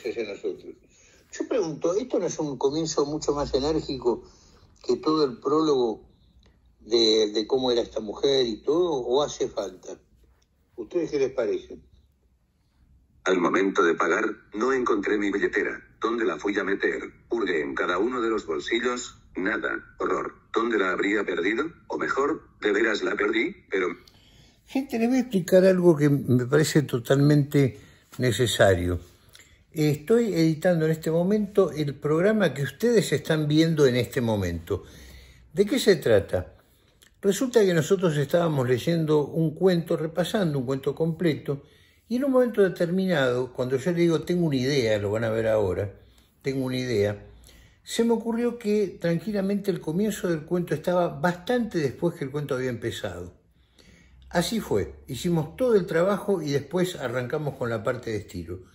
hacia nosotros. Yo pregunto, ¿esto no es un comienzo mucho más enérgico que todo el prólogo de, cómo era esta mujer y todo, o hace falta? ¿Ustedes qué les parece? Al momento de pagar, no encontré mi billetera. ¿Dónde la fui a meter? purgué en cada uno de los bolsillos. Nada. Horror. ¿Dónde la habría perdido? O mejor, de veras la perdí, pero... Gente, les voy a explicar algo que me parece totalmente necesario. Estoy editando en este momento el programa que ustedes están viendo en este momento. ¿De qué se trata? Resulta que nosotros estábamos leyendo un cuento, repasando un cuento completo, y en un momento determinado, cuando yo le digo tengo una idea, lo van a ver ahora, tengo una idea, se me ocurrió que tranquilamente el comienzo del cuento estaba bastante después que el cuento había empezado. Así fue, hicimos todo el trabajo y después arrancamos con la parte de estilo.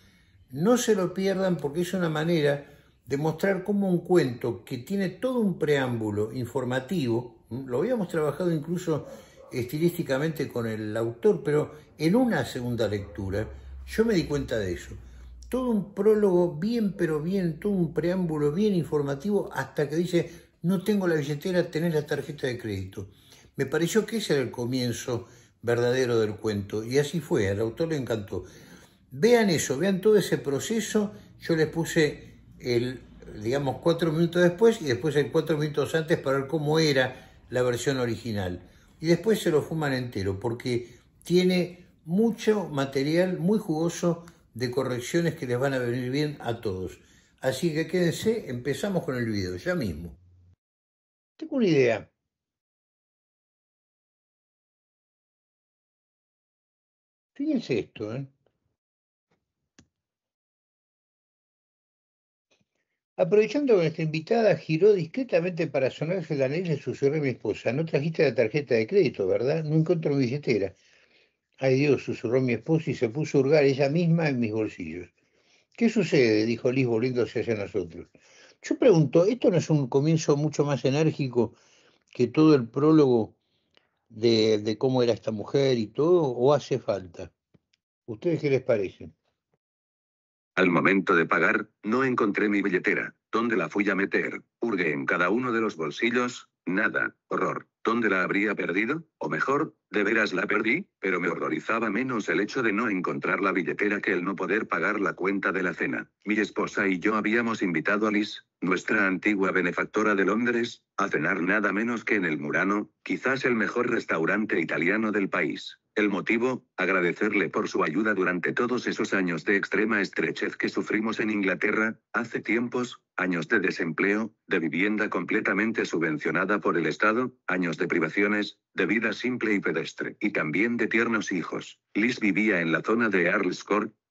No se lo pierdan porque es una manera de mostrar cómo un cuento que tiene todo un preámbulo informativo, lo habíamos trabajado incluso estilísticamente con el autor, pero en una segunda lectura yo me di cuenta de eso. Todo un prólogo bien, pero bien, todo un preámbulo bien informativo hasta que dice, no tengo la billetera, tenés la tarjeta de crédito. Me pareció que ese era el comienzo verdadero del cuento y así fue, al autor le encantó. Vean eso, vean todo ese proceso. Yo les puse el, digamos, cuatro minutos después y después hay cuatro minutos antes para ver cómo era la versión original. Y después se lo fuman entero porque tiene mucho material muy jugoso de correcciones que les van a venir bien a todos. Así que quédense, empezamos con el video ya mismo. Tengo una idea. Fíjense esto, ¿eh? Aprovechando que nuestra invitada giró discretamente para sonarse la ley y susurré a mi esposa, no trajiste la tarjeta de crédito, ¿verdad? No encontró mi billetera. Ay Dios, susurró mi esposa y se puso a hurgar ella misma en mis bolsillos. ¿Qué sucede? dijo Liz volviéndose hacia nosotros. Yo pregunto, ¿esto no es un comienzo mucho más enérgico que todo el prólogo de, de cómo era esta mujer y todo? ¿O hace falta? ¿Ustedes qué les parece? Al momento de pagar, no encontré mi billetera. ¿Dónde la fui a meter? Hurgué en cada uno de los bolsillos. Nada, horror. ¿Dónde la habría perdido? O mejor, de veras la perdí, pero me horrorizaba menos el hecho de no encontrar la billetera que el no poder pagar la cuenta de la cena. Mi esposa y yo habíamos invitado a Liz, nuestra antigua benefactora de Londres, a cenar nada menos que en el Murano, quizás el mejor restaurante italiano del país. El motivo, agradecerle por su ayuda durante todos esos años de extrema estrechez que sufrimos en Inglaterra, hace tiempos, años de desempleo, de vivienda completamente subvencionada por el Estado, años de privaciones, de vida simple y pedestre, y también de tiernos hijos. Liz vivía en la zona de Earls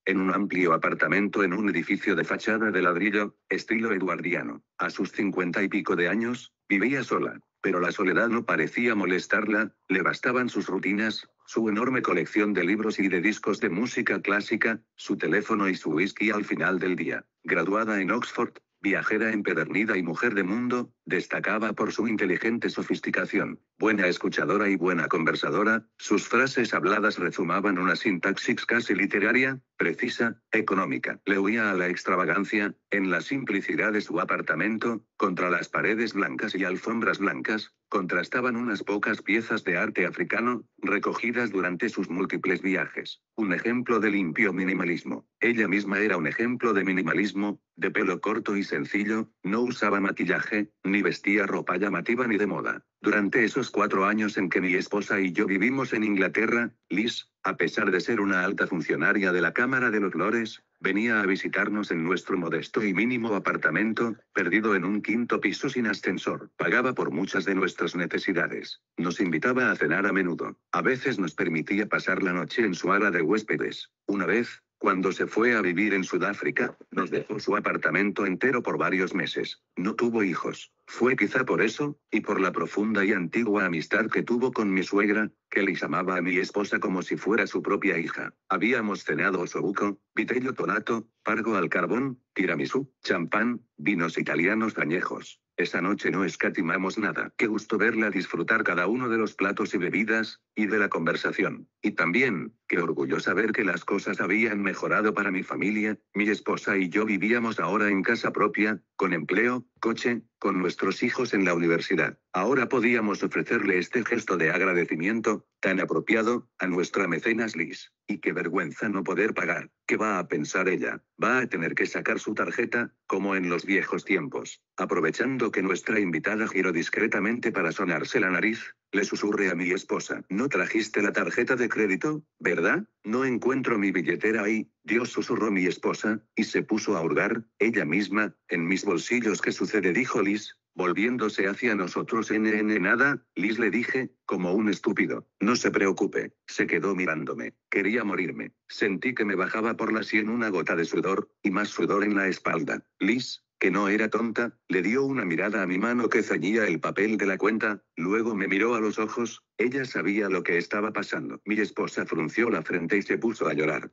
en un amplio apartamento en un edificio de fachada de ladrillo, estilo eduardiano. A sus cincuenta y pico de años, vivía sola, pero la soledad no parecía molestarla, le bastaban sus rutinas, su enorme colección de libros y de discos de música clásica, su teléfono y su whisky al final del día. Graduada en Oxford, viajera empedernida y mujer de mundo, destacaba por su inteligente sofisticación, buena escuchadora y buena conversadora, sus frases habladas rezumaban una sintaxis casi literaria, precisa, económica. Le huía a la extravagancia, en la simplicidad de su apartamento, contra las paredes blancas y alfombras blancas, contrastaban unas pocas piezas de arte africano, recogidas durante sus múltiples viajes. Un ejemplo de limpio minimalismo. Ella misma era un ejemplo de minimalismo, de pelo corto y sencillo, no usaba maquillaje, ni vestía ropa llamativa ni de moda. Durante esos cuatro años en que mi esposa y yo vivimos en Inglaterra, Liz, a pesar de ser una alta funcionaria de la Cámara de los Lores, venía a visitarnos en nuestro modesto y mínimo apartamento, perdido en un quinto piso sin ascensor. Pagaba por muchas de nuestras necesidades. Nos invitaba a cenar a menudo. A veces nos permitía pasar la noche en su ala de huéspedes. Una vez, cuando se fue a vivir en Sudáfrica, nos dejó su apartamento entero por varios meses. No tuvo hijos. Fue quizá por eso, y por la profunda y antigua amistad que tuvo con mi suegra, que les amaba a mi esposa como si fuera su propia hija. Habíamos cenado osobuco, vitello tonato, pargo al carbón, tiramisú, champán, vinos italianos añejos. Esa noche no escatimamos nada. Qué gusto verla disfrutar cada uno de los platos y bebidas, y de la conversación. Y también, Qué orgullo ver que las cosas habían mejorado para mi familia, mi esposa y yo vivíamos ahora en casa propia, con empleo, coche, con nuestros hijos en la universidad. Ahora podíamos ofrecerle este gesto de agradecimiento, tan apropiado, a nuestra mecenas Liz. Y qué vergüenza no poder pagar. ¿Qué va a pensar ella? Va a tener que sacar su tarjeta, como en los viejos tiempos. Aprovechando que nuestra invitada giró discretamente para sonarse la nariz, le susurré a mi esposa, no trajiste la tarjeta de crédito, ¿verdad? No encuentro mi billetera ahí, Dios susurró mi esposa, y se puso a hurgar, ella misma, en mis bolsillos. ¿Qué sucede? dijo Liz, volviéndose hacia nosotros. NN nada, Liz le dije, como un estúpido. No se preocupe, se quedó mirándome. Quería morirme. Sentí que me bajaba por la sien una gota de sudor, y más sudor en la espalda. Liz, que no era tonta, le dio una mirada a mi mano que ceñía el papel de la cuenta, luego me miró a los ojos, ella sabía lo que estaba pasando. Mi esposa frunció la frente y se puso a llorar.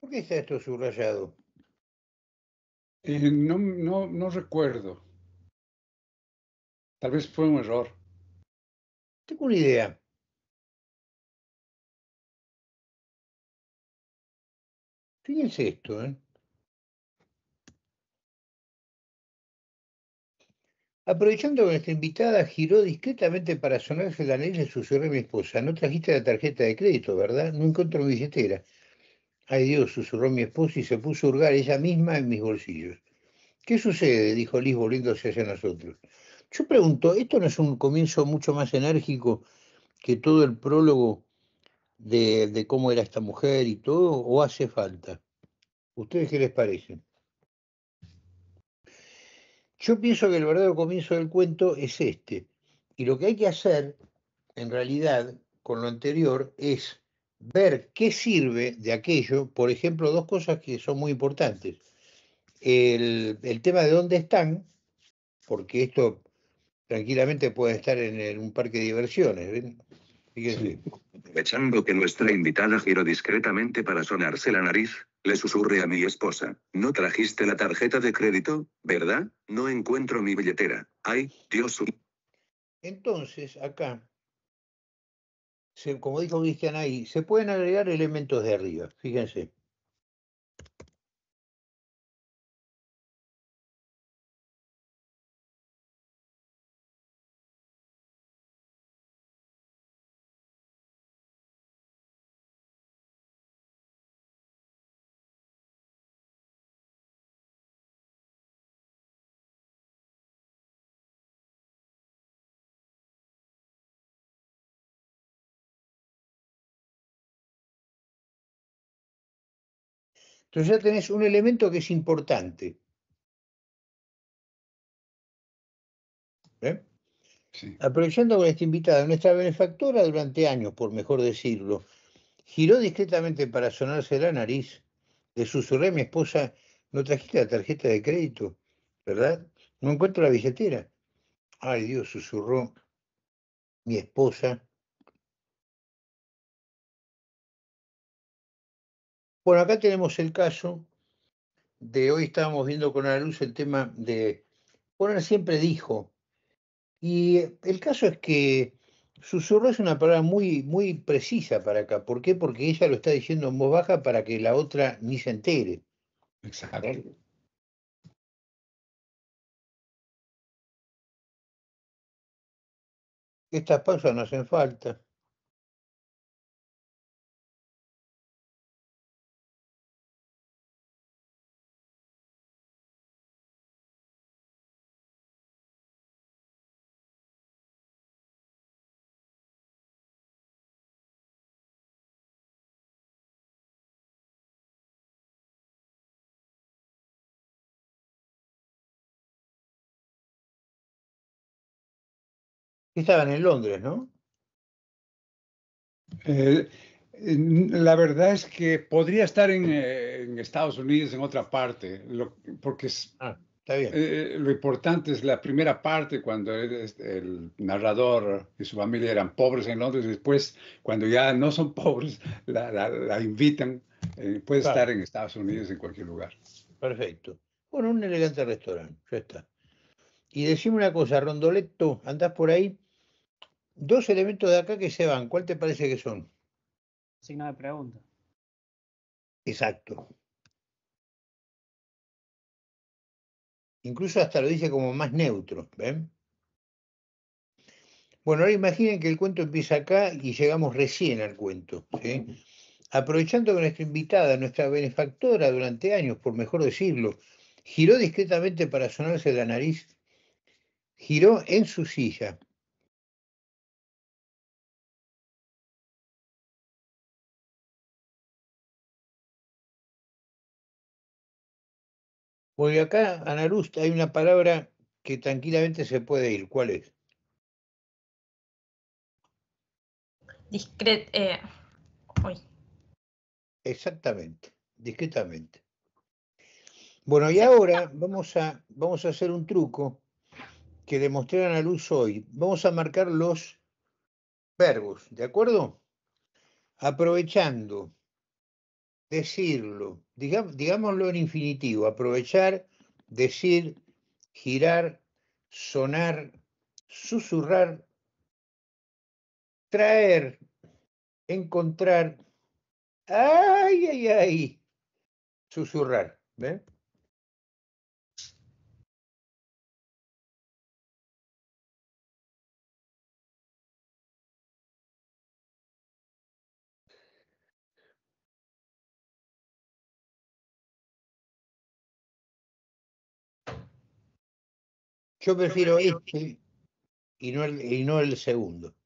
¿Por qué está esto subrayado? Eh, no, no, no recuerdo. Tal vez fue un error. Tengo una idea. es esto, ¿eh? Aprovechando con nuestra invitada giró discretamente para sonarse la y susurré a mi esposa. No trajiste la tarjeta de crédito, ¿verdad? No encuentro mi billetera. Ay Dios, susurró mi esposa y se puso a hurgar ella misma en mis bolsillos. ¿Qué sucede? dijo Liz volviéndose hacia nosotros. Yo pregunto, ¿esto no es un comienzo mucho más enérgico que todo el prólogo de, de cómo era esta mujer y todo? ¿O hace falta? ¿Ustedes qué les parece? Yo pienso que el verdadero comienzo del cuento es este. Y lo que hay que hacer, en realidad, con lo anterior, es ver qué sirve de aquello. Por ejemplo, dos cosas que son muy importantes. El, tema de dónde están, porque esto tranquilamente puede estar en, un parque de diversiones. ¿ven? que nuestra invitada giro discretamente para sonarse la nariz, le susurré a mi esposa, no trajiste la tarjeta de crédito, ¿verdad? No encuentro mi billetera. Ay, Dios. Entonces, acá, como dijo Cristian ahí, se pueden agregar elementos de arriba, fíjense. Entonces ya tenés un elemento que es importante. ¿Eh? Aprovechando con esta invitada, nuestra benefactora durante años, por mejor decirlo, giró discretamente para sonarse la nariz. Le susurré a mi esposa, no trajiste la tarjeta de crédito, ¿verdad? No encuentro la billetera. Ay Dios, susurró mi esposa, Bueno, acá tenemos el caso de hoy estábamos viendo con la luz el tema de Poner siempre dijo. Y el caso es que susurró es una palabra muy, muy precisa para acá. ¿Por qué? Porque ella lo está diciendo en voz baja para que la otra ni se entere. Exacto. ¿Eh? Estas pausas no hacen falta. Estaban en Londres, ¿no? la verdad es que podría estar en, eh, Estados Unidos, en otra parte, porque ah, eh, eh, lo importante es la primera parte, cuando el, este, el, narrador y su familia eran pobres en Londres, después, cuando ya no son pobres, la, invitan, puede estar en Estados Unidos, en cualquier lugar. Perfecto. Bueno, un elegante restaurante, ya está. Y decime una cosa, Rondoleto, ¿andás por ahí? dos elementos de acá que se van. ¿Cuál te parece que son? Signo de pregunta. Exacto. Incluso hasta lo dice como más neutro, ¿ven? Bueno, ahora imaginen que el cuento empieza acá y llegamos recién al cuento. Aprovechando que nuestra invitada, nuestra benefactora durante años, por mejor decirlo, giró discretamente para sonarse la nariz, giró en su silla, Porque acá, Ana Luz, hay una palabra que tranquilamente se puede ir. ¿Cuál es? Discret. Eh, Exactamente, discretamente. Bueno, y ahora vamos a, vamos a hacer un truco que le mostré a Ana Luz hoy. Vamos a marcar los verbos, ¿de acuerdo? Aprovechando decirlo, digamos, digámoslo en infinitivo, aprovechar, decir, girar, sonar, susurrar, traer, encontrar, ay, ay, ay, susurrar. ¿ven? Yo prefiero este, este. y no el, segundo.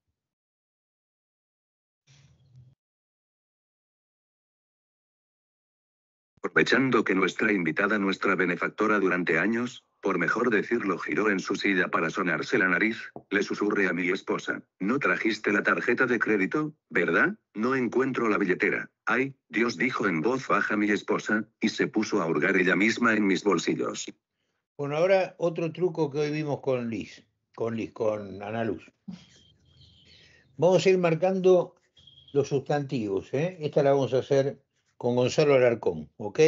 Aprovechando que nuestra invitada, nuestra benefactora durante años, por mejor decirlo, giró en su silla para sonarse la nariz, le susurre a mi esposa, no trajiste la tarjeta de crédito, ¿verdad? No encuentro la billetera. Ay, Dios dijo en voz baja mi esposa, y se puso a hurgar ella misma en mis bolsillos. Bueno, ahora otro truco que hoy vimos con Liz, con Liz, con Ana Luz. Vamos a ir marcando los sustantivos, ¿eh? Esta la vamos a hacer con Gonzalo Alarcón, ¿ok?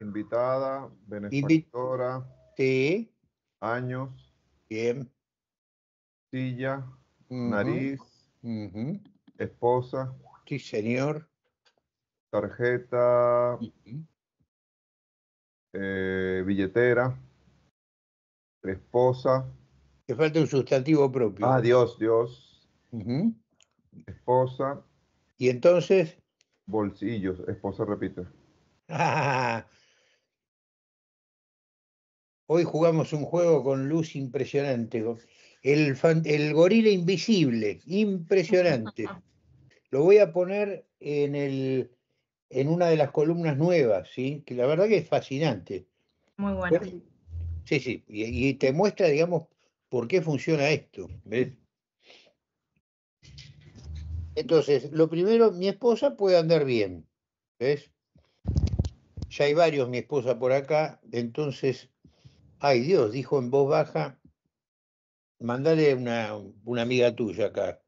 Invitada, benefactora. Invi sí. Años. Bien. Silla, nariz, esposa. Sí, señor. Tarjeta. eh, billetera, esposa. que falta un sustantivo propio. Ah, Dios, Dios. Esposa. ¿Y entonces? Bolsillos, esposa repite. hoy jugamos un juego con luz impresionante. El, el gorila invisible, impresionante. Lo voy a poner en, el, en una de las columnas nuevas, ¿sí? que la verdad que es fascinante. Muy bueno. Sí, sí, y, te muestra, digamos, por qué funciona esto. ¿ves? Entonces, lo primero, mi esposa puede andar bien. ¿Ves? Ya hay varios, mi esposa por acá. Entonces, ay Dios, dijo en voz baja, mandale una, una amiga tuya acá,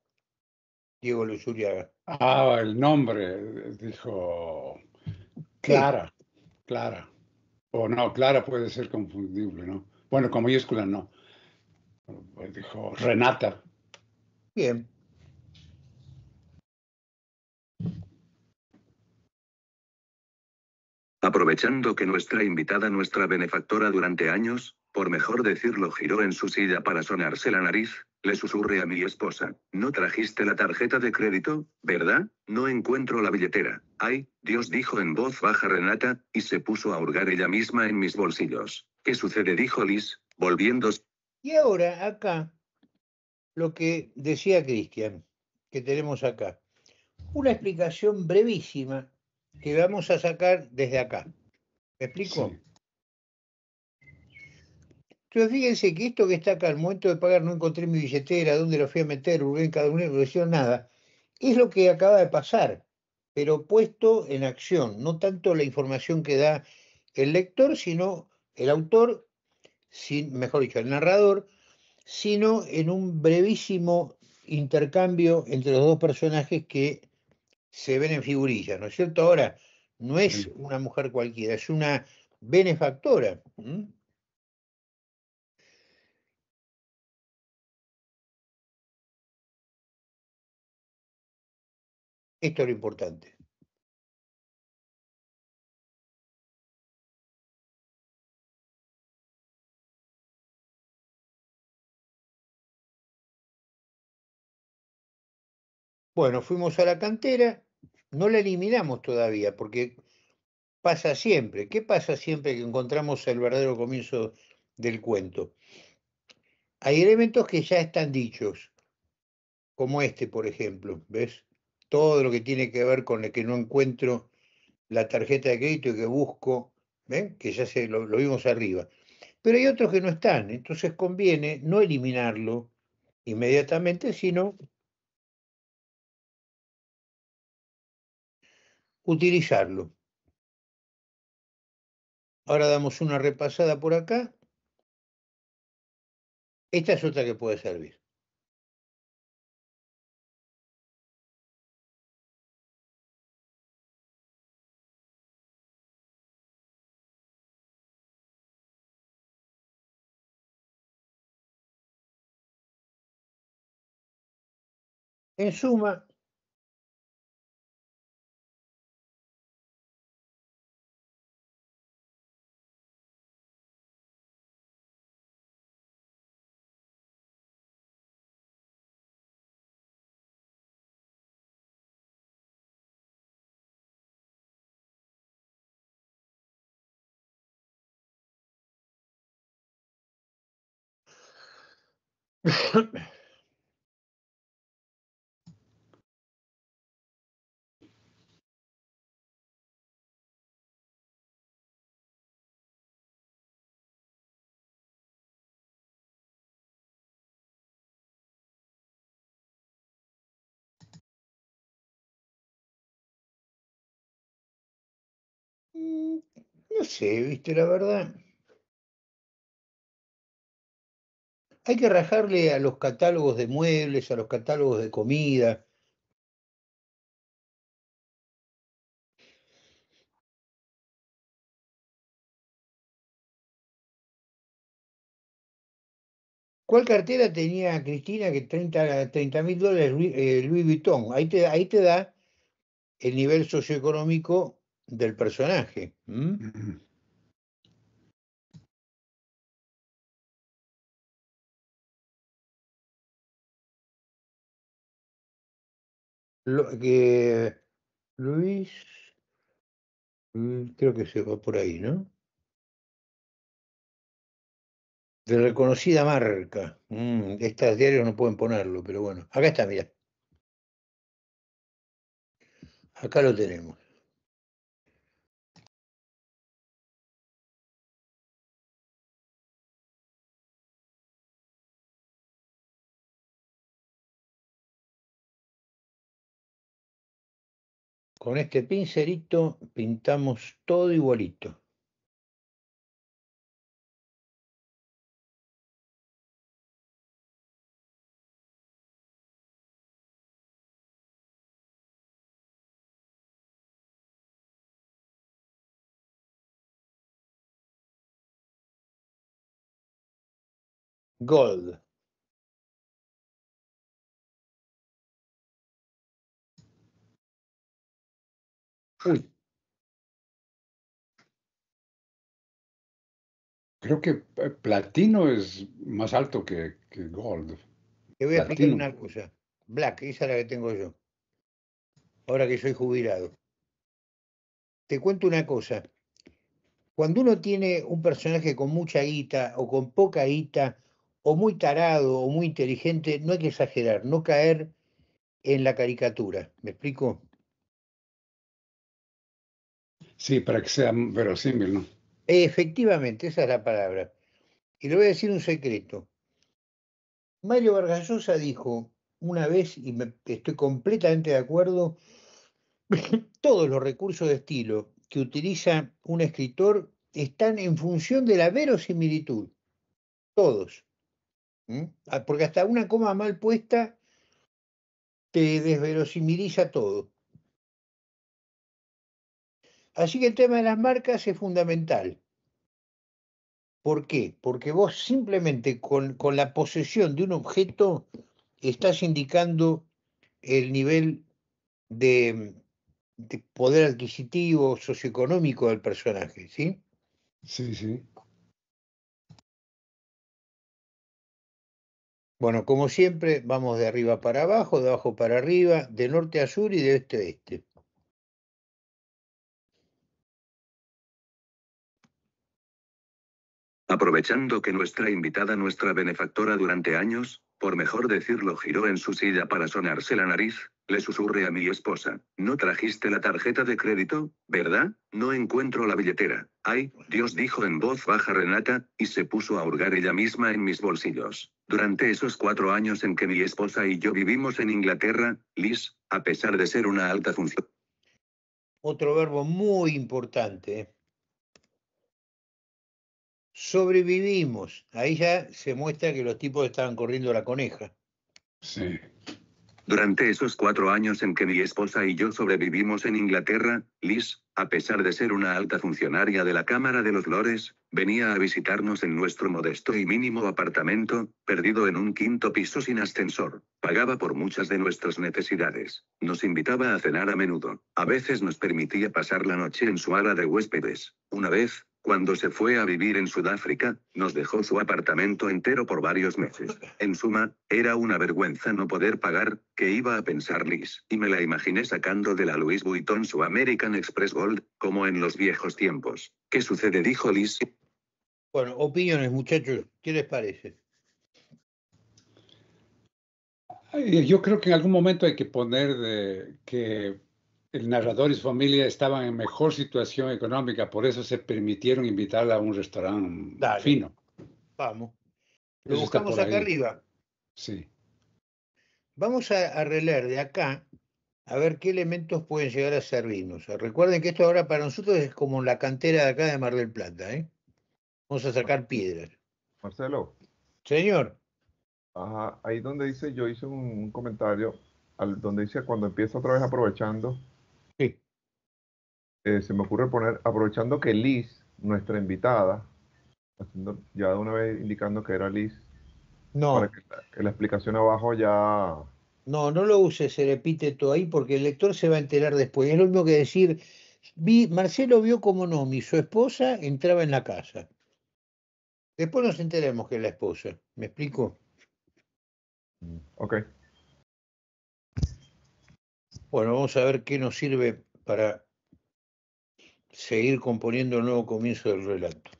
Diego Luzuriaga. Ah, el nombre, dijo Clara. Clara no, Clara puede ser confundible, ¿no? Bueno, con escuela, no. Pues dijo Renata. Bien. Aprovechando que nuestra invitada, nuestra benefactora durante años, por mejor decirlo, giró en su silla para sonarse la nariz, le susurré a mi esposa, no trajiste la tarjeta de crédito, ¿verdad? No encuentro la billetera. Ay, Dios dijo en voz baja Renata, y se puso a hurgar ella misma en mis bolsillos. ¿Qué sucede? dijo Liz, volviéndose. Y ahora acá, lo que decía Cristian, que tenemos acá. Una explicación brevísima que vamos a sacar desde acá. ¿Me explico? Entonces, fíjense que esto que está acá, al momento de pagar, no encontré mi billetera, dónde lo fui a meter, Rubén, cada uno, no decía nada. Es lo que acaba de pasar, pero puesto en acción, no tanto la información que da el lector, sino el autor, sin, mejor dicho, el narrador, sino en un brevísimo intercambio entre los dos personajes que se ven en figurilla, ¿no es cierto? Ahora, no es una mujer cualquiera, es una benefactora. Esto es lo importante. Bueno, fuimos a la cantera, no la eliminamos todavía, porque pasa siempre. ¿Qué pasa siempre que encontramos el verdadero comienzo del cuento? Hay elementos que ya están dichos, como este, por ejemplo, ¿ves? todo lo que tiene que ver con el que no encuentro la tarjeta de crédito y que busco, ¿ven? que ya se, lo vimos arriba. Pero hay otros que no están, entonces conviene no eliminarlo inmediatamente, sino utilizarlo. Ahora damos una repasada por acá. Esta es otra que puede servir. Insomma, Mm, no sé, viste, la verdad. Hay que rajarle a los catálogos de muebles, a los catálogos de comida. ¿Cuál cartera tenía Cristina que 30 mil dólares Louis eh, Vuitton? ahí te da el nivel socioeconómico del personaje. que Luis, mm, creo que se va por ahí, ¿no? De reconocida marca. Mm, estos estas diarios no pueden ponerlo, pero bueno, acá está, mira. Acá lo tenemos. Con este pincelito pintamos todo igualito. Gold. Creo que eh, platino es más alto que, que gold. Te voy a explicar una cosa. Black, esa es la que tengo yo. Ahora que soy jubilado. Te cuento una cosa. Cuando uno tiene un personaje con mucha guita o con poca guita, o muy tarado o muy inteligente, no hay que exagerar, no caer en la caricatura. ¿Me explico? Sí, para que sea verosímil, ¿no? Efectivamente, esa es la palabra. Y le voy a decir un secreto. Mario Vargas Llosa dijo una vez, y estoy completamente de acuerdo, todos los recursos de estilo que utiliza un escritor están en función de la verosimilitud. Todos. ¿Mm? Ah, porque hasta una coma mal puesta te desverosimiliza todo. Así que el tema de las marcas es fundamental. ¿Por qué? Porque vos simplemente con, con la posesión de un objeto estás indicando el nivel de, poder adquisitivo socioeconómico del personaje, ¿sí? Sí, sí. Bueno, como siempre, vamos de arriba para abajo, de abajo para arriba, de norte a sur y de este a este. Aprovechando que nuestra invitada, nuestra benefactora durante años, por mejor decirlo, giró en su silla para sonarse la nariz, le susurre a mi esposa, no trajiste la tarjeta de crédito, ¿verdad? No encuentro la billetera. Ay, Dios dijo en voz baja Renata, y se puso a hurgar ella misma en mis bolsillos. Durante esos cuatro años en que mi esposa y yo vivimos en Inglaterra, Liz, a pesar de ser una alta función. Otro verbo muy importante. ¿eh? sobrevivimos. Ahí ya se muestra que los tipos estaban corriendo la coneja. Sí. Durante esos cuatro años en que mi esposa y yo sobrevivimos en Inglaterra, Liz, a pesar de ser una alta funcionaria de la Cámara de los Lores, venía a visitarnos en nuestro modesto y mínimo apartamento, perdido en un quinto piso sin ascensor. Pagaba por muchas de nuestras necesidades. Nos invitaba a cenar a menudo. A veces nos permitía pasar la noche en su ala de huéspedes. Una vez, cuando se fue a vivir en Sudáfrica, nos dejó su apartamento entero por varios meses. En suma, era una vergüenza no poder pagar, que iba a pensar Liz, y me la imaginé sacando de la Louis Vuitton su American Express Gold, como en los viejos tiempos. ¿Qué sucede? dijo Liz. Bueno, opiniones, muchachos, ¿qué les parece? Yo creo que en algún momento hay que poner de, que el narrador y su familia estaban en mejor situación económica, por eso se permitieron invitarla a un restaurante fino. Vamos. Lo buscamos acá arriba. Sí. Vamos a, a releer de acá a ver qué elementos pueden llegar a servirnos. Recuerden que esto ahora para nosotros es como la cantera de acá de Mar del Plata. ¿eh? Vamos a sacar piedras. Marcelo. Señor. Ajá, ahí donde dice, yo hice un, comentario, al, donde dice cuando empieza otra vez aprovechando, eh, se me ocurre poner, aprovechando que Liz, nuestra invitada, ya de una vez indicando que era Liz, no. para que la, explicación abajo ya... No, no lo uses repite todo ahí porque el lector se va a enterar después. Es lo mismo que decir, Marcelo vio como Nomi, su esposa, entraba en la casa. Después nos enteremos que es la esposa. ¿Me explico? Ok. Bueno, vamos a ver qué nos sirve para seguir componiendo el nuevo comienzo del relato.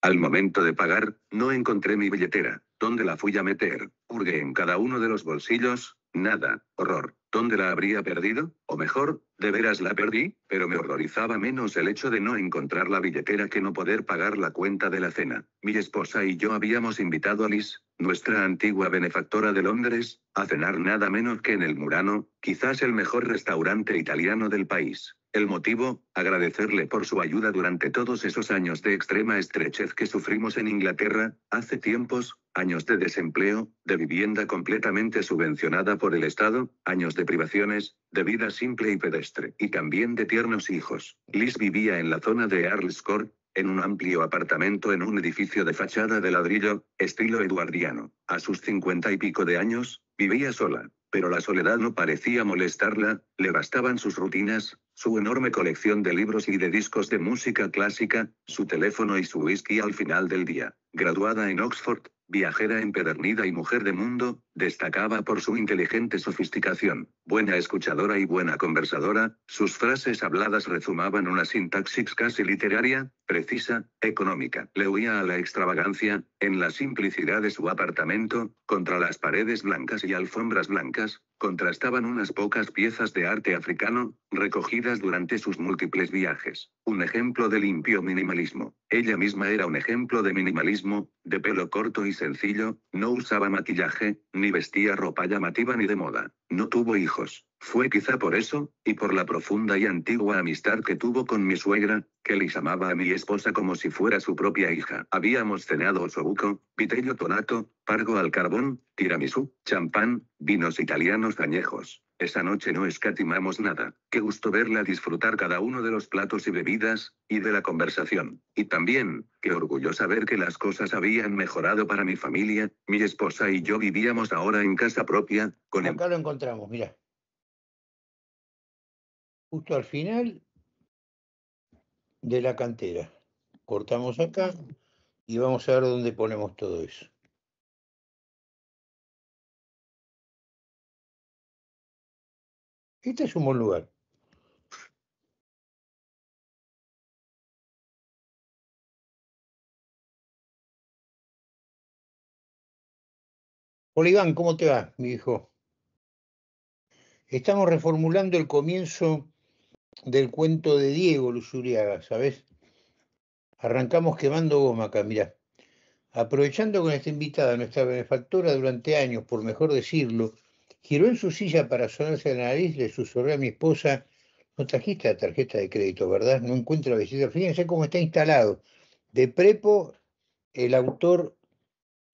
Al momento de pagar, no encontré mi billetera. ¿Dónde la fui a meter? Hurgué en cada uno de los bolsillos. Nada, horror. ¿Dónde la habría perdido? O mejor, de veras la perdí, pero me horrorizaba menos el hecho de no encontrar la billetera que no poder pagar la cuenta de la cena. Mi esposa y yo habíamos invitado a Liz, nuestra antigua benefactora de Londres, a cenar nada menos que en el Murano, quizás el mejor restaurante italiano del país. El motivo, agradecerle por su ayuda durante todos esos años de extrema estrechez que sufrimos en Inglaterra, hace tiempos, años de desempleo, de vivienda completamente subvencionada por el Estado, años de privaciones, de vida simple y pedestre, y también de tiernos hijos. Liz vivía en la zona de Arlescourt en un amplio apartamento en un edificio de fachada de ladrillo, estilo eduardiano. A sus cincuenta y pico de años, vivía sola, pero la soledad no parecía molestarla, le bastaban sus rutinas, su enorme colección de libros y de discos de música clásica, su teléfono y su whisky al final del día. Graduada en Oxford, viajera empedernida y mujer de mundo, destacaba por su inteligente sofisticación, buena escuchadora y buena conversadora, sus frases habladas rezumaban una sintaxis casi literaria, precisa, económica. Le huía a la extravagancia, en la simplicidad de su apartamento, contra las paredes blancas y alfombras blancas, contrastaban unas pocas piezas de arte africano, recogidas durante sus múltiples viajes. Un ejemplo de limpio minimalismo. Ella misma era un ejemplo de minimalismo, de pelo corto y sencillo, no usaba maquillaje, ni vestía ropa llamativa ni de moda. No tuvo hijos. Fue quizá por eso, y por la profunda y antigua amistad que tuvo con mi suegra, que le amaba a mi esposa como si fuera su propia hija. Habíamos cenado osobuco, vitello tonato, pargo al carbón, tiramisú, champán, vinos italianos añejos. Esa noche no escatimamos nada, Qué gusto verla disfrutar cada uno de los platos y bebidas, y de la conversación, y también, qué orgullosa ver que las cosas habían mejorado para mi familia, mi esposa y yo vivíamos ahora en casa propia, con Acá el... lo encontramos, mira. Justo al final de la cantera. Cortamos acá y vamos a ver dónde ponemos todo eso. Este es un buen lugar. Hola ¿cómo te va, mi hijo? Estamos reformulando el comienzo del cuento de Diego Luzuriaga, ¿sabes? Arrancamos quemando goma acá, mirá. Aprovechando con esta invitada, nuestra benefactora durante años, por mejor decirlo, Giró en su silla para sonarse la nariz, le susurré a mi esposa, no trajiste la tarjeta de crédito, ¿verdad? No encuentro la visita. Fíjense cómo está instalado. De prepo, el autor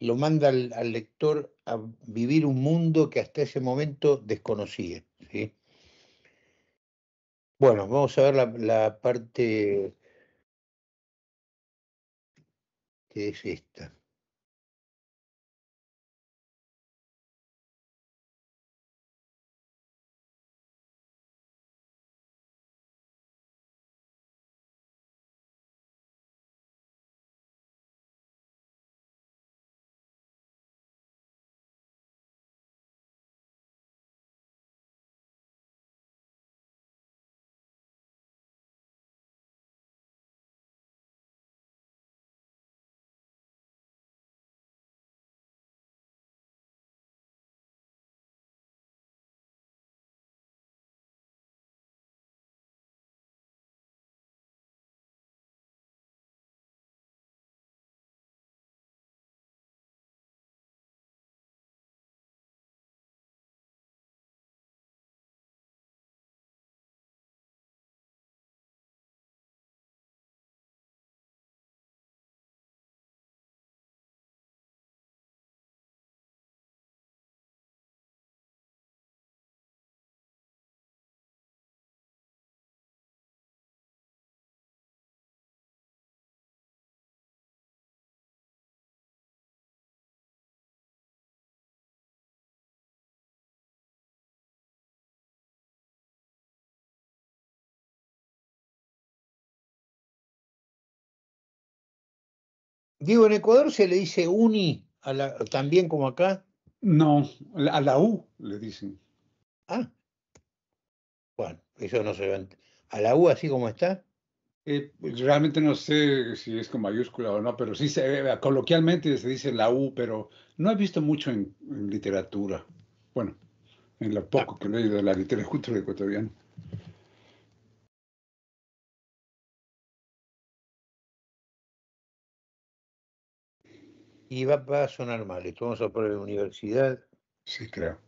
lo manda al, lector a vivir un mundo que hasta ese momento desconocía. Bueno, vamos a ver la, la parte que es esta. Digo, ¿en Ecuador se le dice uni a la, también como acá? No, a la U le dicen. Ah, bueno, eso no se ve. ¿A la U así como está? Eh, realmente no sé si es con mayúscula o no, pero sí se, coloquialmente se dice la U, pero no he visto mucho en, literatura. Bueno, en lo poco ah. que he leído de la literatura ecuatoriana. y va, a sonar mal. Esto vamos a poner en universidad. Sí, claro.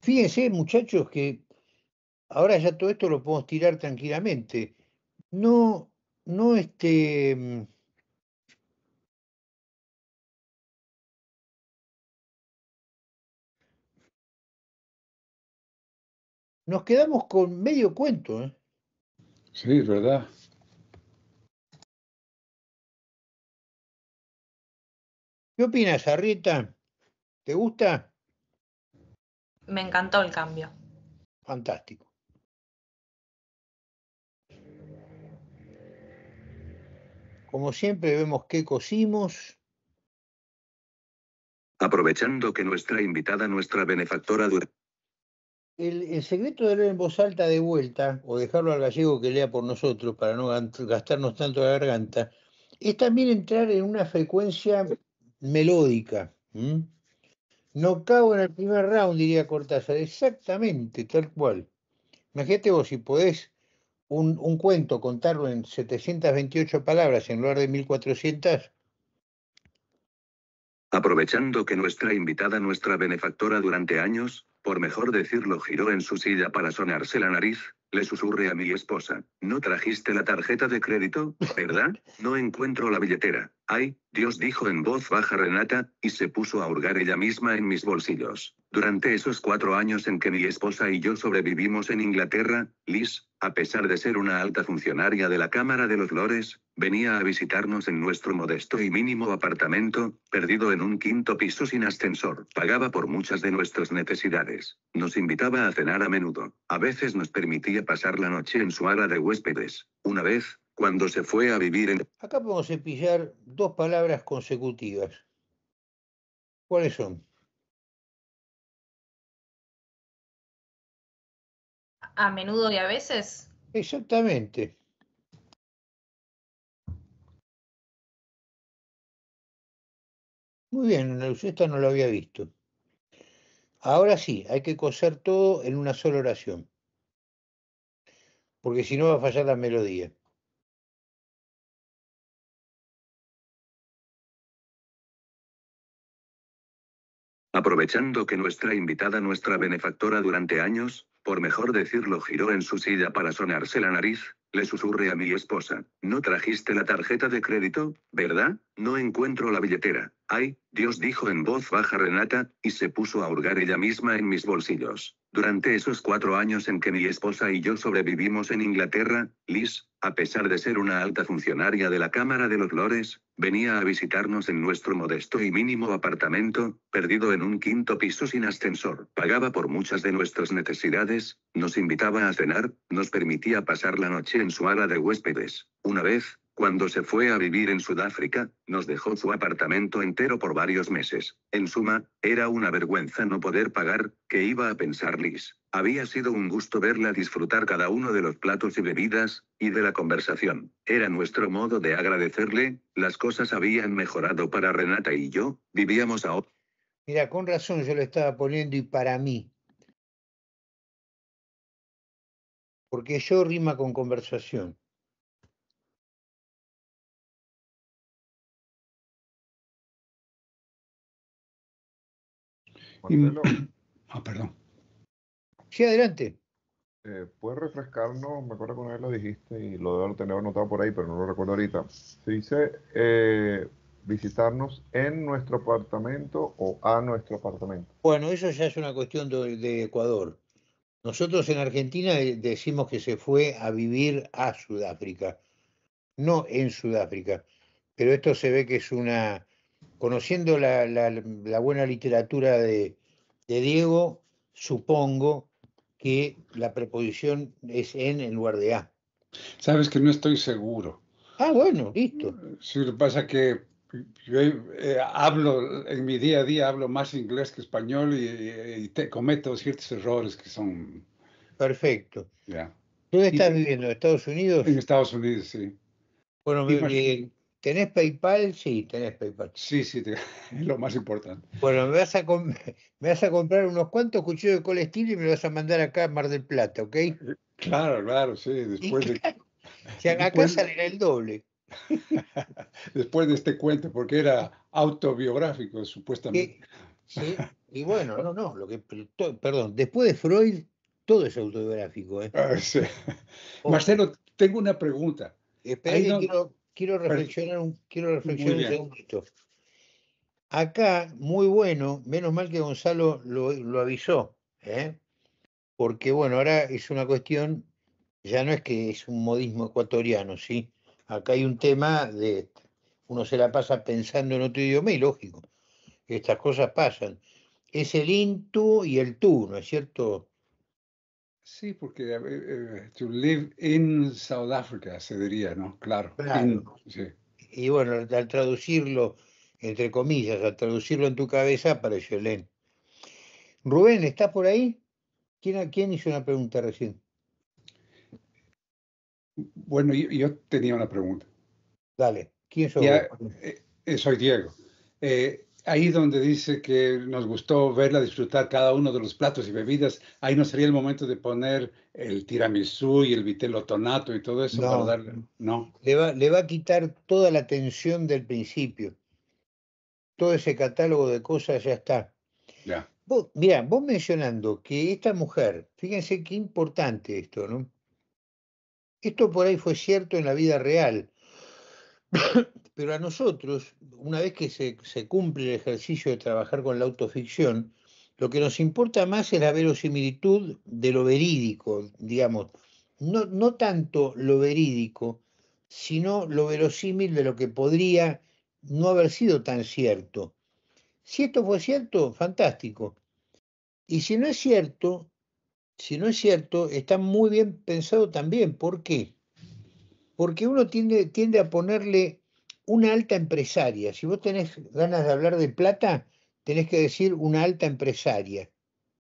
Fíjense, muchachos, que ahora ya todo esto lo podemos tirar tranquilamente. No, no, este, mm, nos quedamos con medio cuento. ¿eh? Sí, es verdad. ¿Qué opinas, Arrieta? ¿Te gusta? Me encantó el cambio. Fantástico. Como siempre vemos qué cosimos. Aprovechando que nuestra invitada, nuestra benefactora el, secreto de leer en voz alta de vuelta, o dejarlo al gallego que lea por nosotros para no gastarnos tanto la garganta, es también entrar en una frecuencia melódica. No cago en el primer round, diría Cortázar, exactamente, tal cual. Imagínate vos, si podés un, un cuento contarlo en 728 palabras en lugar de 1400, Aprovechando que nuestra invitada, nuestra benefactora durante años, por mejor decirlo, giró en su silla para sonarse la nariz, le susurre a mi esposa, no trajiste la tarjeta de crédito, ¿verdad? No encuentro la billetera. Ay, Dios dijo en voz baja Renata, y se puso a hurgar ella misma en mis bolsillos. Durante esos cuatro años en que mi esposa y yo sobrevivimos en Inglaterra, Liz, a pesar de ser una alta funcionaria de la Cámara de los Lores, venía a visitarnos en nuestro modesto y mínimo apartamento, perdido en un quinto piso sin ascensor. Pagaba por muchas de nuestras necesidades. Nos invitaba a cenar a menudo. A veces nos permitía pasar la noche en su ala de huéspedes. Una vez, cuando se fue a vivir en... Acá podemos pillar dos palabras consecutivas. ¿Cuáles son? a menudo y a veces. Exactamente. Muy bien, esta no lo había visto. Ahora sí, hay que coser todo en una sola oración. Porque si no va a fallar la melodía. Aprovechando que nuestra invitada, nuestra benefactora durante años, por mejor decirlo, giró en su silla para sonarse la nariz, le susurre a mi esposa, no trajiste la tarjeta de crédito, ¿verdad? No encuentro la billetera. Ay, Dios dijo en voz baja Renata, y se puso a hurgar ella misma en mis bolsillos. Durante esos cuatro años en que mi esposa y yo sobrevivimos en Inglaterra, Liz, a pesar de ser una alta funcionaria de la Cámara de los Lores, venía a visitarnos en nuestro modesto y mínimo apartamento, perdido en un quinto piso sin ascensor. Pagaba por muchas de nuestras necesidades, nos invitaba a cenar, nos permitía pasar la noche en su ala de huéspedes. Una vez, cuando se fue a vivir en Sudáfrica, nos dejó su apartamento entero por varios meses. En suma, era una vergüenza no poder pagar, que iba a pensar Liz. Había sido un gusto verla disfrutar cada uno de los platos y bebidas, y de la conversación. Era nuestro modo de agradecerle, las cosas habían mejorado para Renata y yo, vivíamos a... Mira, con razón yo lo estaba poniendo y para mí. Porque yo rima con conversación. Ah, perdón. Sí, adelante. Eh, ¿Puedes refrescarnos? Me acuerdo que una lo dijiste y lo debo tener anotado por ahí, pero no lo recuerdo ahorita. Se dice eh, visitarnos en nuestro apartamento o a nuestro apartamento. Bueno, eso ya es una cuestión de Ecuador. Nosotros en Argentina eh, decimos que se fue a vivir a Sudáfrica, no en Sudáfrica. Pero esto se ve que es una conociendo la, buena literatura de, Diego, supongo que la preposición es en en lugar de a. Sabes que no estoy seguro. Ah, bueno, listo. Sí, lo que pasa que yo eh, hablo, en mi día a día hablo más inglés que español y, cometo ciertos errores que son... Perfecto. ¿Dónde estás viviendo? ¿En Estados Unidos? En Estados Unidos, sí. Bueno, en ¿Tenés PayPal? Sí, tenés PayPal. Sí, sí, es lo más importante. Bueno, me vas, a comprar unos cuantos cuchillos de colestil y me los vas a mandar acá a Mar del Plata, ¿ok? Eh, claro, claro, sí. Después de... acá saliera el doble. Después de este cuento, porque era autobiográfico, supuestamente. Sí, sí. y bueno, no, no, lo perdón, después de Freud, todo es autobiográfico. ¿eh? Ah, Marcelo, tengo una pregunta. Espera, quiero reflexionar un, quiero reflexionar un segundito. Acá, muy bueno, menos mal que Gonzalo lo, avisó, ¿eh? porque bueno, ahora es una cuestión, ya no es que es un modismo ecuatoriano, ¿sí? Acá hay un tema de, uno se la pasa pensando en otro idioma y lógico, estas cosas pasan. Es el intu y el tú, ¿no es cierto, Sí, porque eh, eh, to live in South Africa se diría, ¿no? Claro. Y bueno, al traducirlo, entre comillas, al traducirlo en tu cabeza apareció Len. Rubén, ¿estás por ahí? ¿Quién, hizo una pregunta recién? Bueno, yo, tenía una pregunta. Dale, ¿quién soy? Eh, soy Diego ahí donde dice que nos gustó verla disfrutar cada uno de los platos y bebidas, ahí no sería el momento de poner el tiramisú y el vitello tonato y todo eso para darle, no. Le va, a quitar toda la tensión del principio. Todo ese catálogo de cosas ya está. Ya. Vos, vos mencionando que esta mujer, fíjense qué importante esto, ¿no? Esto por ahí fue cierto en la vida real. Pero a nosotros, una vez que se, cumple el ejercicio de trabajar con la autoficción, lo que nos importa más es la verosimilitud de lo verídico, digamos, no, no, tanto lo verídico, sino lo verosímil de lo que podría no haber sido tan cierto. Si esto fue cierto, fantástico. Y si no es cierto, si no es cierto, está muy bien pensado también. ¿Por qué? Porque uno tiende, tiende a ponerle una alta empresaria. Si vos tenés ganas de hablar de plata, tenés que decir una alta empresaria.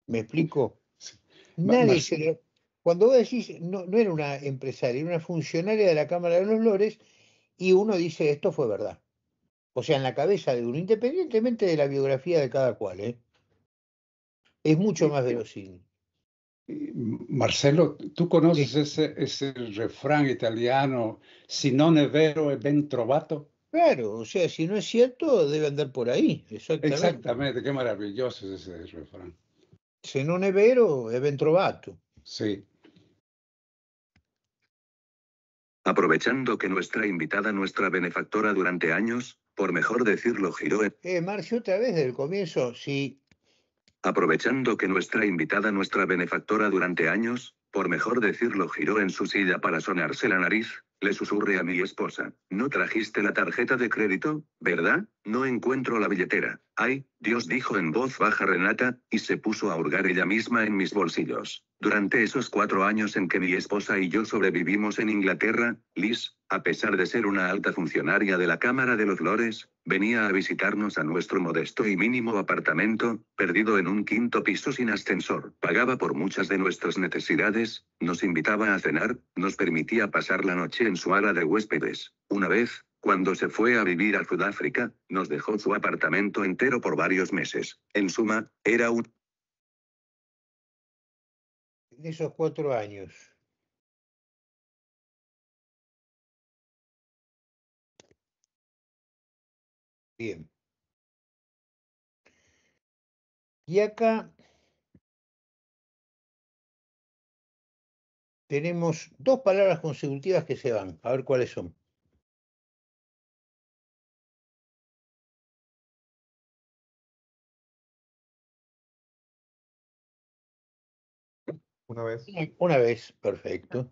¿Me explico? Nadie se Cuando vos decís, no, era una empresaria, era una funcionaria de la Cámara de los Lores, y uno dice, esto fue verdad. O sea, en la cabeza de uno, independientemente de la biografía de cada cual, ¿eh? es mucho más verosímil. Marcelo, tú conoces ese, refrán italiano, si no è vero è ben trovato. Claro, o sea, si no es cierto, debe andar por ahí. Exactamente. Exactamente, qué maravilloso es ese refrán. Si no es vero, es ben trovato. Sí. Aprovechando que nuestra invitada, nuestra benefactora durante años, por mejor decirlo, giró Eh, Marcio, otra vez del comienzo, si aprovechando que nuestra invitada, nuestra benefactora durante años, por mejor decirlo, giró en su silla para sonarse la nariz, le susurre a mi esposa, no trajiste la tarjeta de crédito, ¿verdad? No encuentro la billetera. Ay, Dios dijo en voz baja Renata, y se puso a hurgar ella misma en mis bolsillos. Durante esos cuatro años en que mi esposa y yo sobrevivimos en Inglaterra, Liz, a pesar de ser una alta funcionaria de la Cámara de los Lores, venía a visitarnos a nuestro modesto y mínimo apartamento, perdido en un quinto piso sin ascensor. Pagaba por muchas de nuestras necesidades, nos invitaba a cenar, nos permitía pasar la noche en su ala de huéspedes. Una vez, cuando se fue a vivir a Sudáfrica, nos dejó su apartamento entero por varios meses. En suma, era un... esos cuatro años Bien. Y acá tenemos dos palabras consecutivas que se van. A ver cuáles son. Una vez. Una vez, perfecto.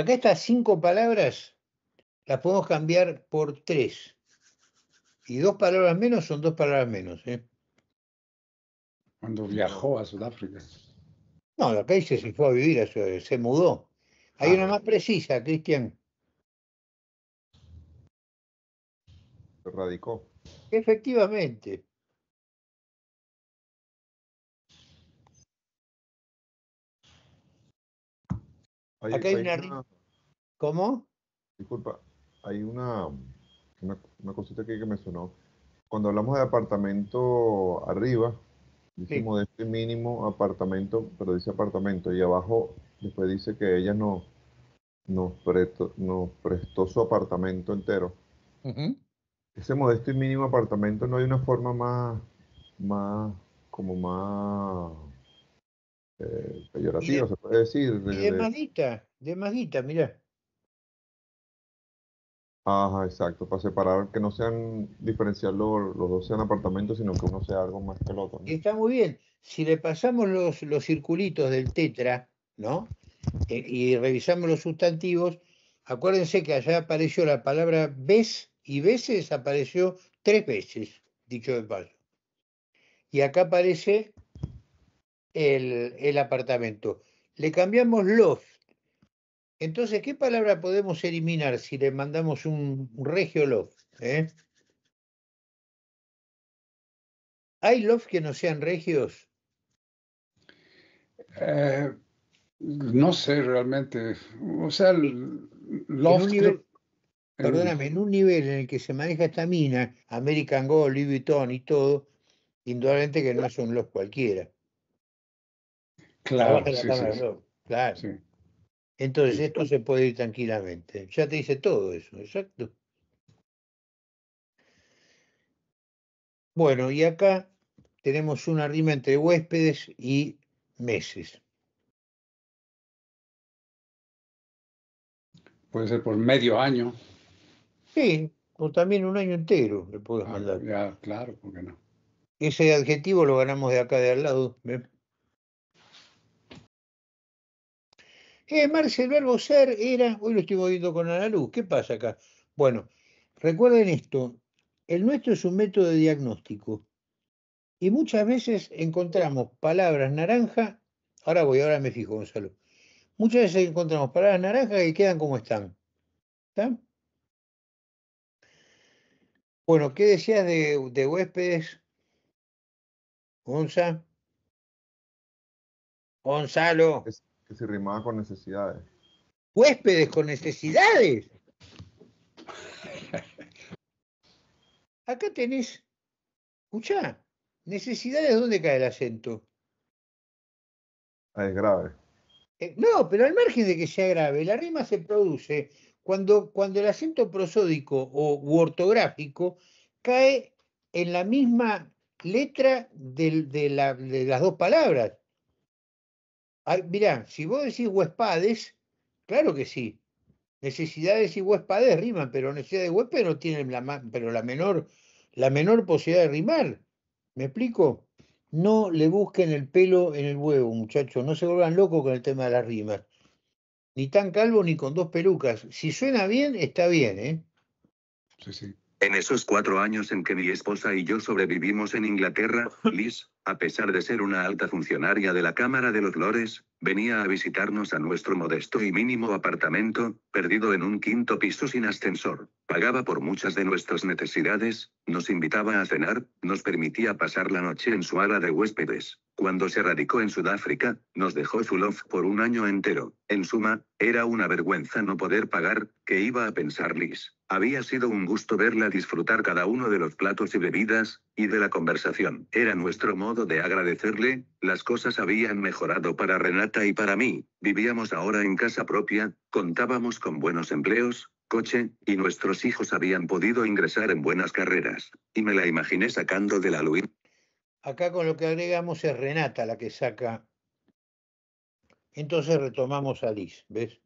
Acá estas cinco palabras las podemos cambiar por tres. Y dos palabras menos son dos palabras menos. ¿eh? Cuando viajó a Sudáfrica. No, la dice se fue a vivir, se mudó. Hay ah, una más precisa, Cristian. Se radicó. Efectivamente. una... ¿Cómo? Disculpa, hay una, una, cosita que, que me sonó. Cuando hablamos de apartamento arriba, Dice modesto de este mínimo apartamento, pero dice apartamento, y abajo después dice que ella no, nos, nos prestó su apartamento entero. Ese modesto y mínimo apartamento no hay una forma más, más, como más eh, peyorativo, se puede decir. De, de madita, de madita, mira. Ajá, exacto, para separar que no sean, diferenciar los, dos sean apartamentos, sino que uno sea algo más que el otro. Está muy bien. Si le pasamos los, los circulitos del tetra, ¿no? Eh, y revisamos los sustantivos, acuérdense que allá apareció la palabra vez y veces apareció tres veces, dicho de paso. Y acá aparece el, apartamento. Le cambiamos loft. Entonces, ¿qué palabra podemos eliminar si le mandamos un, regio loft? Eh? ¿Hay loft que no sean regios? Eh, no sé realmente. O sea, loft... En Perdóname, en un nivel en el que se maneja esta mina, American Gold, Louis Vuitton y todo, indudablemente que no es un loft cualquiera. Claro, claro. Entonces esto se puede ir tranquilamente. Ya te dice todo eso, exacto. Bueno, y acá tenemos una rima entre huéspedes y meses. Puede ser por medio año. Sí, o también un año entero le puedes ah, mandar. claro, ¿por qué no? Ese adjetivo lo ganamos de acá de al lado. ¿eh? Eh, Marce, el verbo ser era. Hoy lo estoy moviendo con la luz. ¿Qué pasa acá? Bueno, recuerden esto: el nuestro es un método de diagnóstico. Y muchas veces encontramos palabras naranja. Ahora voy, ahora me fijo, Gonzalo. Muchas veces encontramos palabras naranja que quedan como están. ¿Está? Bueno, ¿qué decías de, huéspedes? Gonza. Gonzalo que se rimaba con necesidades. Huéspedes con necesidades. Acá tenés, escucha, necesidades, ¿dónde cae el acento? Ah, es grave. Eh, no, pero al margen de que sea grave, la rima se produce cuando, cuando el acento prosódico o u ortográfico cae en la misma letra de las dos palabras. Ah, mirá, si vos decís huespades, claro que sí. Necesidades y huespades riman, pero necesidades de huésped no tienen la, pero la, menor, la menor posibilidad de rimar. ¿Me explico? No le busquen el pelo en el huevo, muchachos. No se vuelvan locos con el tema de las rimas. Ni tan calvo ni con dos pelucas. Si suena bien, está bien, ¿eh? En esos cuatro años en que mi esposa y yo sobrevivimos en Inglaterra, Liz, a pesar de ser una alta funcionaria de la Cámara de los Lores, venía a visitarnos a nuestro modesto y mínimo apartamento, perdido en un quinto piso sin ascensor. Pagaba por muchas de nuestras necesidades, nos invitaba a cenar, nos permitía pasar la noche en su ala de huéspedes. Cuando se radicó en Sudáfrica, nos dejó love por un año entero. En suma, era una vergüenza no poder pagar, que iba a pensar Liz. Había sido un gusto verla disfrutar cada uno de los platos y bebidas, y de la conversación. Era nuestro modo de agradecerle, las cosas habían mejorado para Renata y para mí, vivíamos ahora en casa propia, contábamos con buenos empleos, coche, y nuestros hijos habían podido ingresar en buenas carreras. Y me la imaginé sacando de la Acá con lo que agregamos es Renata la que saca. Entonces retomamos a Liz, ¿ves?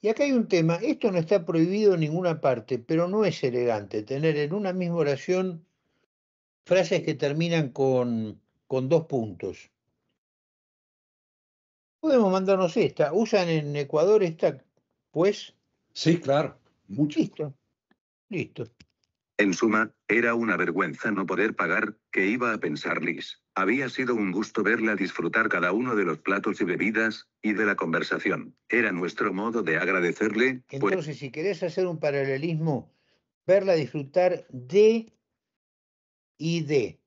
Y acá hay un tema, esto no está prohibido en ninguna parte, pero no es elegante tener en una misma oración frases que terminan con, dos puntos. Podemos mandarnos esta. ¿Usan en Ecuador esta, pues? Sí, claro, listo. En suma, era una vergüenza no poder pagar, que iba a pensar Liz. Había sido un gusto verla disfrutar cada uno de los platos y bebidas, y de la conversación. Era nuestro modo de agradecerle. Pues, Entonces, si querés hacer un paralelismo, verla disfrutar de y de.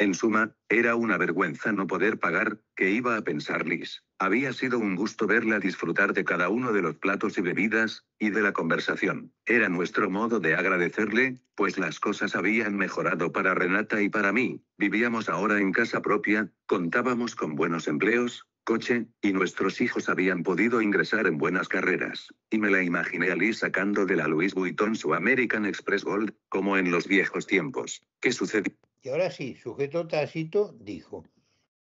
En suma, era una vergüenza no poder pagar, que iba a pensar Liz. Había sido un gusto verla disfrutar de cada uno de los platos y bebidas, y de la conversación. Era nuestro modo de agradecerle, pues las cosas habían mejorado para Renata y para mí. Vivíamos ahora en casa propia, contábamos con buenos empleos, coche, y nuestros hijos habían podido ingresar en buenas carreras. Y me la imaginé a Liz sacando de la Louis Vuitton su American Express Gold, como en los viejos tiempos. ¿Qué sucedió? ahora sí, sujeto tácito, dijo.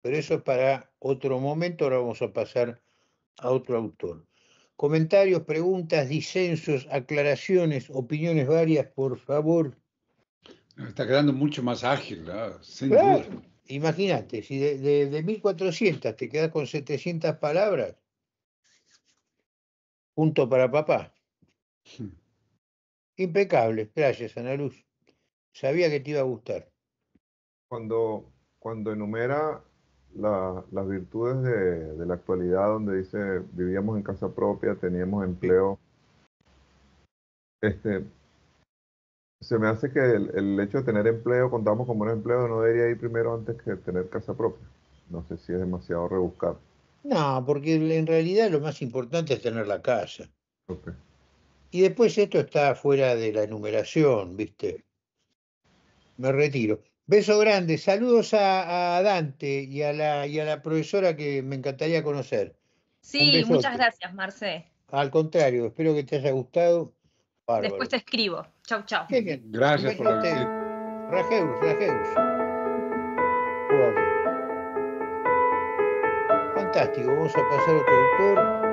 Pero eso es para otro momento, ahora vamos a pasar a otro autor. Comentarios, preguntas, disensos, aclaraciones, opiniones varias, por favor. Está quedando mucho más ágil, sin Imagínate, si de, 1400 te quedas con 700 palabras, punto para papá. Hmm. Impecable, gracias Ana Luz. Sabía que te iba a gustar cuando, cuando enumera las virtudes de, la actualidad, donde dice vivíamos en casa propia, teníamos empleo, este, se me hace que el, hecho de tener empleo, contamos con un empleo, no debería ir primero antes que tener casa propia. No sé si es demasiado rebuscado. No, porque en realidad lo más importante es tener la casa. Y después esto está fuera de la enumeración, ¿viste? Me retiro. Beso grande, saludos a, Dante y a, la, y a la profesora que me encantaría conocer. Sí, muchas gracias, Marce. Al contrario, espero que te haya gustado. Después te escribo. Chau, chau. Gracias por la Rajeus, Rajeus. Fantástico, vamos a pasar al otro